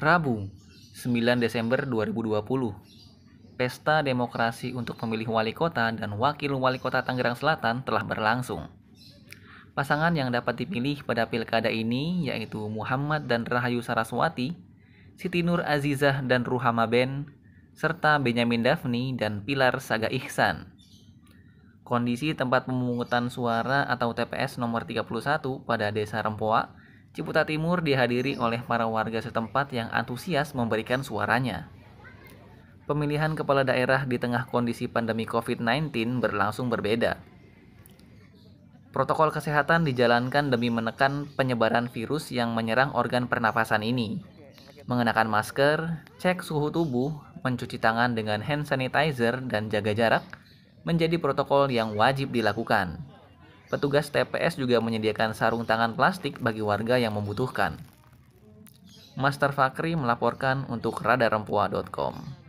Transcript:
Rabu, 9 Desember 2020. Pesta demokrasi untuk pemilih wali kota dan wakil wali kota Tangerang Selatan telah berlangsung. Pasangan yang dapat dipilih pada pilkada ini yaitu Muhammad dan Rahayu Saraswati, Siti Nur Azizah dan Ruhama Ben, serta Benyamin Dafni dan Pilar Saga Ihsan. Kondisi tempat pemungutan suara atau TPS nomor 31 pada Desa Rempoa Ciputa Timur dihadiri oleh para warga setempat yang antusias memberikan suaranya. Pemilihan kepala daerah di tengah kondisi pandemi COVID-19 berlangsung berbeda. Protokol kesehatan dijalankan demi menekan penyebaran virus yang menyerang organ pernapasan ini. Mengenakan masker, cek suhu tubuh, mencuci tangan dengan hand sanitizer, dan jaga jarak menjadi protokol yang wajib dilakukan. Petugas TPS juga menyediakan sarung tangan plastik bagi warga yang membutuhkan. Master Fakri melaporkan untuk radarempua.com.